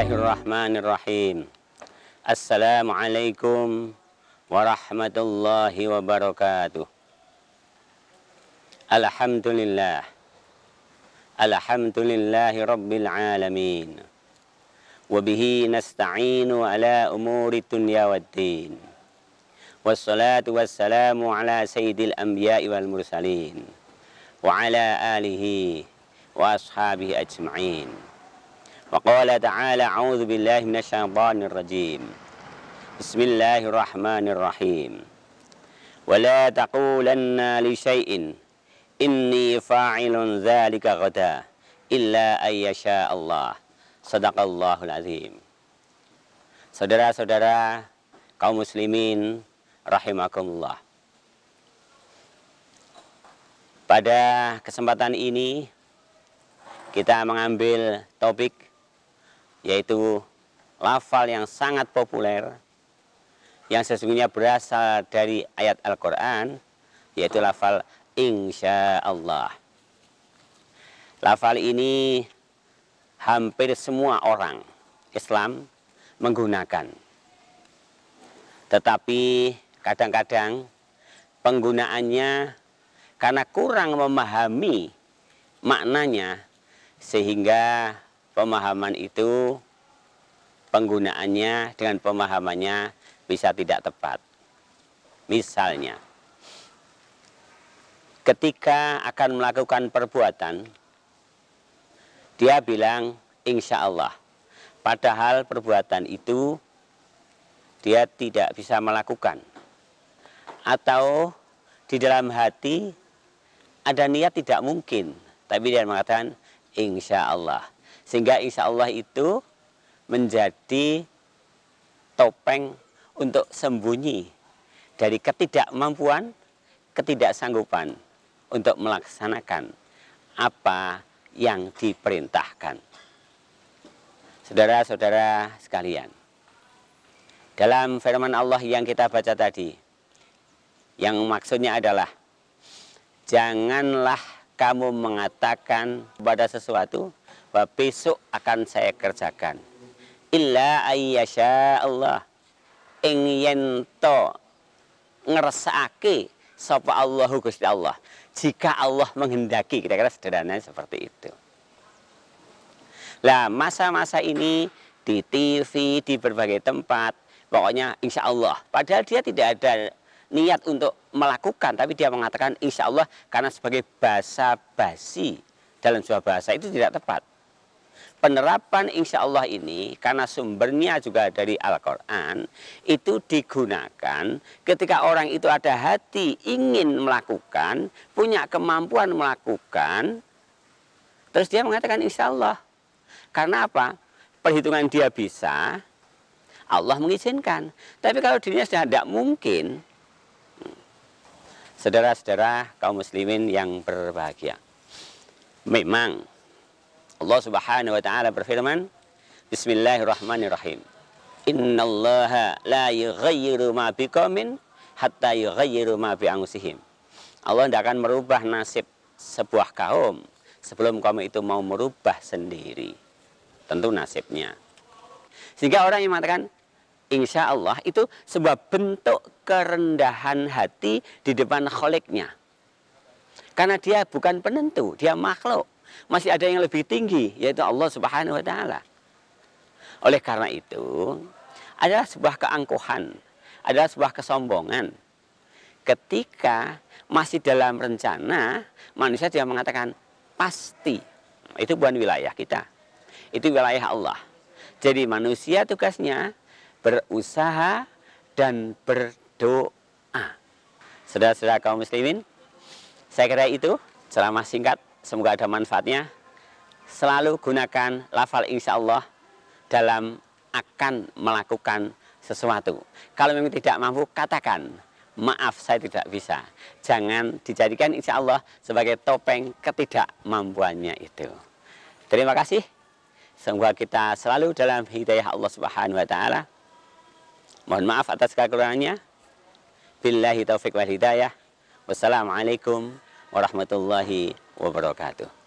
الله الرحمن الرحيم السلام عليكم ورحمة الله وبركاته الحمد لله الحمد لله رب العالمين وبه نستعين على أمور الدنيا والدين والصلاة والسلام على سيد الأنبياء والمرسلين وعلى آله وأصحابه أجمعين وقال تعالى أعوذ بالله من الشيطان الرجيم بسم الله الرحمن الرحيم ولا تقولن لشيء إني فاعل ذلك غدا إلا أن يشاء الله صدق الله العظيم Saudara-saudara kaum muslimin rahimakumullah Pada kesempatan ini kita mengambil topik yaitu lafal yang sangat populer yang sesungguhnya berasal dari ayat Al-Quran yaitu lafal insya Allah lafal ini hampir semua orang Islam menggunakan tetapi kadang-kadang penggunaannya karena kurang memahami maknanya sehingga pemahaman itu penggunaannya dengan pemahamannya bisa tidak tepat. Misalnya, ketika akan melakukan perbuatan, dia bilang, insya Allah. Padahal perbuatan itu dia tidak bisa melakukan. Atau di dalam hati ada niat tidak mungkin. Tapi dia mengatakan, insya Allah. Sehingga insya Allah itu menjadi topeng untuk sembunyi dari ketidakmampuan, ketidaksanggupan untuk melaksanakan apa yang diperintahkan. Saudara-saudara sekalian, dalam firman Allah yang kita baca tadi, yang maksudnya adalah janganlah kamu mengatakan kepada sesuatu bahwa besok akan saya kerjakan. Illa ayyasha Allah. Ing yento ngersake sapa Allahu Gusti Allah. Jika Allah menghendaki, kira-kira sederhananya seperti itu. Lah masa-masa ini di TV, di berbagai tempat, pokoknya insya Allah. Padahal dia tidak ada niat untuk melakukan, tapi dia mengatakan insya Allah karena sebagai bahasa basi dalam sebuah bahasa itu tidak tepat penerapan insya Allah ini karena sumbernya juga dari Al-Quran itu digunakan ketika orang itu ada hati ingin melakukan punya kemampuan melakukan terus dia mengatakan insya Allah karena apa perhitungan dia bisa Allah mengizinkan tapi kalau dirinya sudah tidak mungkin saudara-saudara kaum muslimin yang berbahagia memang Allah Subhanahu wa taala berfirman, Bismillahirrahmanirrahim. Innallaha la yughayyiru ma biqaumin hatta yughayyiru ma bi angusihim. Allah tidak akan merubah nasib sebuah kaum sebelum kaum itu mau merubah sendiri. Tentu nasibnya. Sehingga orang yang mengatakan insya Allah itu sebuah bentuk kerendahan hati di depan kholiknya. Karena dia bukan penentu, dia makhluk. Masih ada yang lebih tinggi, yaitu Allah Subhanahu wa taala. Oleh karena itu, adalah sebuah keangkuhan, adalah sebuah kesombongan. Ketika masih dalam rencana, manusia dia mengatakan pasti. Itu bukan wilayah kita. Itu wilayah Allah. Jadi manusia tugasnya berusaha dan berdoa. Saudara-saudara kaum muslimin, saya kira itu ceramah singkat semoga ada manfaatnya. Selalu gunakan lafal insya Allah dalam akan melakukan sesuatu. Kalau memang tidak mampu, katakan, maaf saya tidak bisa. Jangan dijadikan insya Allah sebagai topeng ketidakmampuannya itu. Terima kasih. Semoga kita selalu dalam hidayah Allah Subhanahu wa taala. Mohon maaf atas kekurangannya. Billahi taufik wal hidayah. Wassalamualaikum warahmatullahi wabarakatuh.